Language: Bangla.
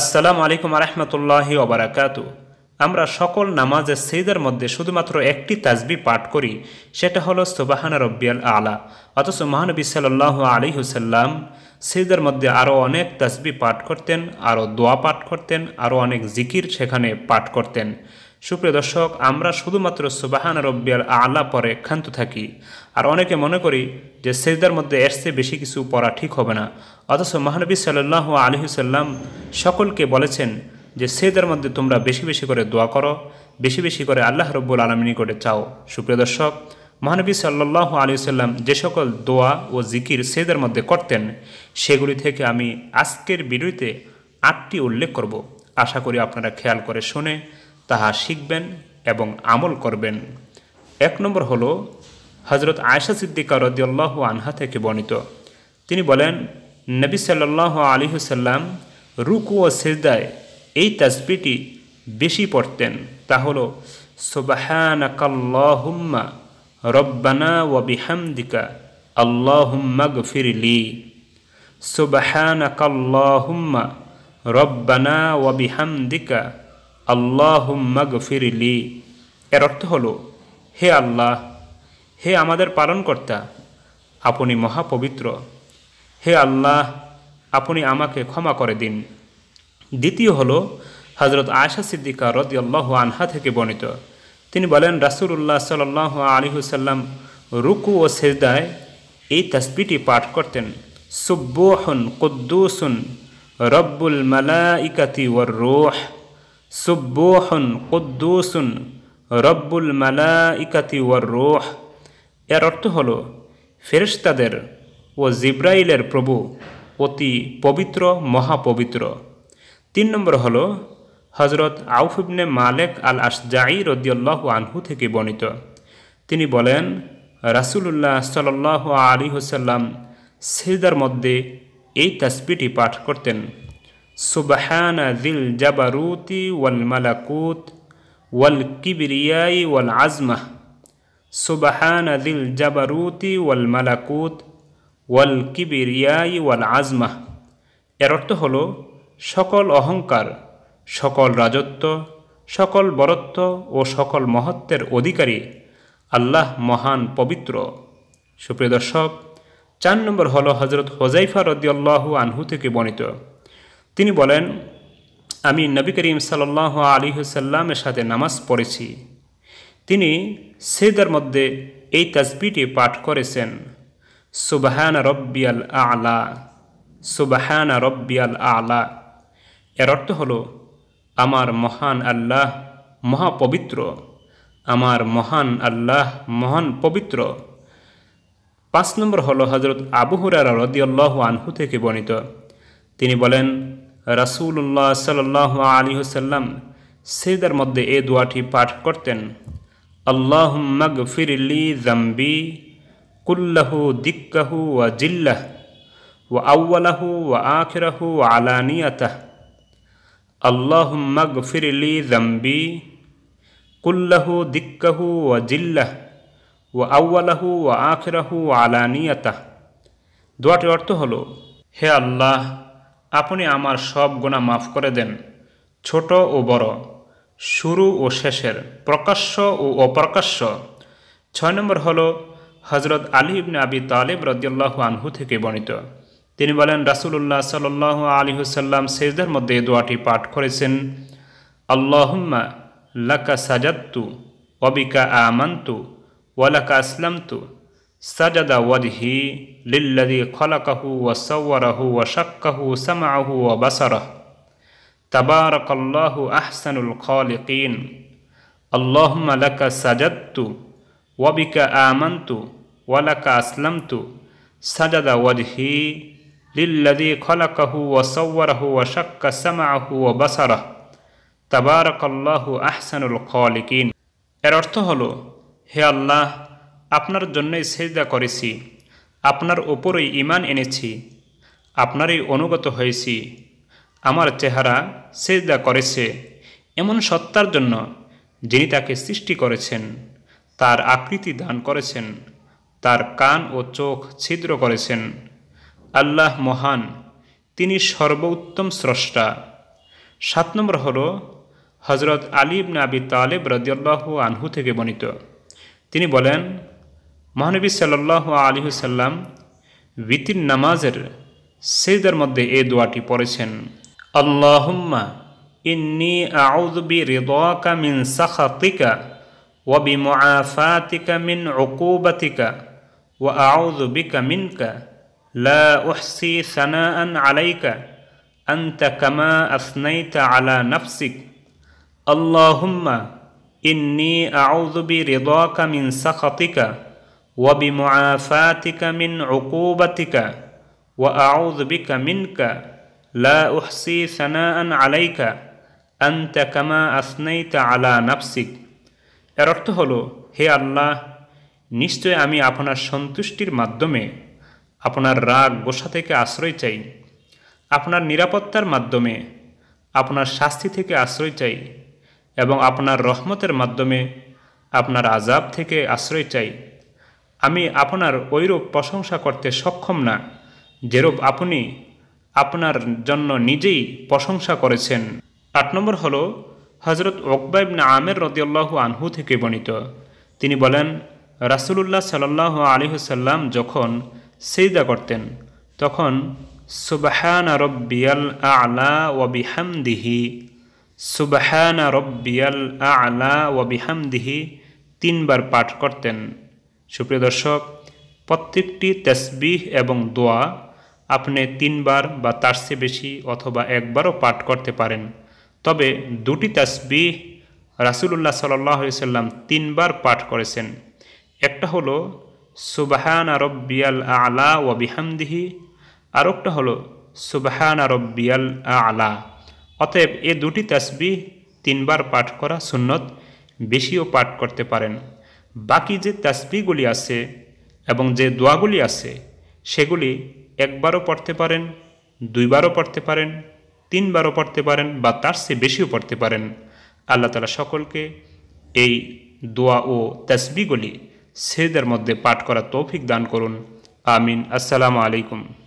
আসসালামু আলাইকুম আরহামতুল্লাহি ওবরাকাত আমরা সকল নামাজের সেইদের মধ্যে শুধুমাত্র একটি তাজবি পাঠ করি সেটা হলো সুবাহান রব্বিয়াল আলা অথচ মহানবী সাল্লাহ আলী হুসাল্লাম সেইদের মধ্যে আরও অনেক তাজবি পাঠ করতেন আরও দোয়া পাঠ করতেন আরও অনেক জিকির সেখানে পাঠ করতেন সুপ্রিয় দর্শক আমরা শুধুমাত্র সুবাহান রব্বিয়াল আলা পরে ক্ষান্ত থাকি আর অনেকে মনে করি যে সেজদার মধ্যে এর চেয়ে বেশি কিছু পড়া ঠিক হবে না অথচ মহানবী সাল্লাহ আলহিসাল্লাম সকলকে বলেছেন যে সেদার মধ্যে তোমরা বেশি বেশি করে দোয়া করো বেশি বেশি করে আল্লাহ রব্বুল আলমিনী করে চাও সুপ্রিয় দর্শক মহানবী সাল্লাহ আলিয়াল্লাম যে সকল দোয়া ও জিকির সেদের মধ্যে করতেন সেগুলি থেকে আমি আজকের বিরুদ্ধে আটটি উল্লেখ করব আশা করি আপনারা খেয়াল করে শুনে তাহা শিখবেন এবং আমল করবেন এক নম্বর হল হজরত আয়সা সিদ্দিকা রদিয়াল্লাহ আনহা থেকে বর্ণিত তিনি বলেন নবী সাল্লাহ হুসাল্লাম রুকু ও সেজদায় এই তাজবিটি বেশি পড়তেন তা হল সোবাহানাকাল্লাহুম্মা রব্বানা বিহামদিকা আল্লাহুম্মাগ গফিরলি সোবাহানাকাল্লাহুম্মা রব্বানা বিহামদিকা আল্লাহ গফিরলি এর অর্থ হল হে আল্লাহ হে আমাদের পালনকর্তা আপনি মহাপবিত্র হে আল্লাহ আপনি আমাকে ক্ষমা করে দিন দ্বিতীয় হল হজরত আয়সা সিদ্দিকা রদি আল্লাহ আনহা থেকে বর্ণিত তিনি বলেন রাসুল্লাহ সাল আলিহুসাল্লাম রুকু ও সেজদায় এই তসবিটি পাঠ করতেন সুব্বোহন কুদ্দুসুন রব্বুল মালাইকাতি ওর রোহ সুব্বোহন কুদ্দুসুন রব্বুল মালাইকাতি ওয়ার রোহ এর অর্থ হল ফেরিস্তাদের ও জিব্রাইলের প্রভু অতি পবিত্র মহাপবিত্র তিন নম্বর হল হজরত আউফিবনে মালেক আল আসজাই রদিয়াল্লাহ আনহু থেকে বর্ণিত তিনি বলেন রাসুলুল্লাহ সাল আলী হুসাল্লাম সিজদার মধ্যে এই তাসপিটি পাঠ করতেন সুবহানা দিল জাবারুতি ওয়াল মালাকুত ওয়াল কিবরিয়াই ওয়াল আজমাহ সুবহানা দিল জাবারুতি ওয়াল মালাকুত ওয়াল কিবিরিয়াই ওয়াল আজমাহ এর অর্থ হল সকল অহংকার সকল রাজত্ব সকল বরত্ব ও সকল মহত্বের অধিকারী আল্লাহ মহান পবিত্র সুপ্রিয় দর্শক চার নম্বর হল হজরত হোজাইফা রদিয়াল্লাহু আনহু থেকে বর্ণিত তিনি বলেন আমি নবী করিম সাল্লাহ আলী হুসাল্লামের সাথে নামাজ পড়েছি তিনি সেদার মধ্যে এই তাজবিটি পাঠ করেছেন সুবাহান রব্বিয়াল আলা সুবাহান রব্বিয়াল আলা এর অর্থ হল আমার মহান আল্লাহ মহাপবিত্র আমার মহান আল্লাহ মহান পবিত্র পাঁচ নম্বর হল হজরত আবু হুরারা রদিয়াল্লাহ আনহু থেকে বর্ণিত তিনি বলেন রাসুল্লাহ সাল আলী হুসাল্লাম সেদার মধ্যে এ দোয়াটি পাঠ করতেন আল্লাহ ফির জম্বি কুল্লাহু দিক্কাহু ও জিল্লাহ ও আউ্লাহু ও আখিরাহু আলানিয়ত আল্লাহ মগফিরলি জম্বি কুল্লাহু দিক্কাহু ওয়া জিল্লাহ ও আউ্লাহু ও আখিরাহু আলানিয়ত দোয়াটির অর্থ হলো হে আল্লাহ আপনি আমার সব গোনা মাফ করে দেন ছোট ও বড় শুরু ও শেষের প্রকাশ্য ও অপ্রকাশ্য ছয় নম্বর হল হজরত আলী ইবনে আবি তালিব রদিয়াল্লাহ আনহু থেকে বর্ণিত তিনি বলেন রাসুলুল্লাহ সাল্লাহ আলী হুসাল্লাম সেজদের মধ্যে দোয়াটি পাঠ করেছেন আল্লাহম্মা লাকা সাজাত্তু অবিকা আমান্তু ওয়ালাকা আসলামতু سجد وجهه للذي خلقه وصوره وشقه سمعه وبصره تبارك الله أحسن الخالقين اللهم لك سجدت وبك آمنت ولك أسلمت سجد وجهه للذي خلقه وصوره وشق سمعه وبصره تبارك الله أحسن الخالقين এর অর্থ হলো হে আল্লাহ আপনার জন্যই সেজদা করেছি আপনার ওপরই ইমান এনেছি আপনারই অনুগত হয়েছি আমার চেহারা সেজদা করেছে এমন সত্তার জন্য যিনি তাকে সৃষ্টি করেছেন তার আকৃতি দান করেছেন তার কান ও চোখ ছিদ্র করেছেন আল্লাহ মহান তিনি সর্বোত্তম স্রষ্টা সাত নম্বর হল হজরত আলিব নাবি তালেব রদিয়াল্লাহ আনহু থেকে বনিত তিনি বলেন মহানবী সাল্লাহ আলিহসাল্লাম বিতির নামাজের সেইদার মধ্যে এ দোয়াটি পড়েছেন আল্লাহুম্মা ইন্নি আউদবি হৃদয়কা মিন সাখাতিকা ওয়াবি মুআফাতিকা মিন অকুবাতিকা ওয়া আউদ বিকা মিনকা লা উহসি সানাআন আলাইকা أنت كما أثنيت على نفسك اللهم إني أعوذ برضاك من سخطك وبمعافاتك من عقوبتك وأعوذ بك منك لا أحصي ثناء عليك أنت كما أثنيت على نفسك এর অর্থ হল হে আল্লাহ নিশ্চয় আমি আপনার সন্তুষ্টির মাধ্যমে আপনার রাগ বসা থেকে আশ্রয় চাই আপনার নিরাপত্তার মাধ্যমে আপনার শাস্তি থেকে আশ্রয় চাই এবং আপনার রহমতের মাধ্যমে আপনার আজাব থেকে আশ্রয় চাই আমি আপনার ঐরূপ প্রশংসা করতে সক্ষম না যেরূপ আপনি আপনার জন্য নিজেই প্রশংসা করেছেন আট নম্বর হল হজরত ওকবাইবনা আমের রদিয়াল্লাহ আনহু থেকে বর্ণিত তিনি বলেন রাসুলুল্লাহ সাল্লাহ আলিহসাল্লাম যখন সেইদা করতেন তখন সুবাহানা রব্বিয়াল আলা দিহি সুবাহানা রব্বিয়াল আলা দিহি তিনবার পাঠ করতেন সুপ্রিয় দর্শক প্রত্যেকটি তেসবিহ এবং দোয়া আপনি তিনবার বা তার চেয়ে বেশি অথবা একবারও পাঠ করতে পারেন তবে দুটি তাসবিহ রাসুলুল্লাহ সাল্লাম তিনবার পাঠ করেছেন একটা হলো সুবাহান বিয়াল আলা ও বিহামদিহি আরেকটা হলো সুবাহান বিয়াল আলা অতএব এ দুটি তাসবিহ তিনবার পাঠ করা সুন্নত বেশিও পাঠ করতে পারেন বাকি যে তাসবিগুলি আছে এবং যে দোয়াগুলি আছে সেগুলি একবারও পড়তে পারেন দুইবারও পড়তে পারেন তিনবারও পড়তে পারেন বা তার চেয়ে বেশিও পড়তে পারেন আল্লাহ তালা সকলকে এই দোয়া ও তসবিগুলি সেদের মধ্যে পাঠ করা তৌফিক দান করুন আমিন আসসালামু আলাইকুম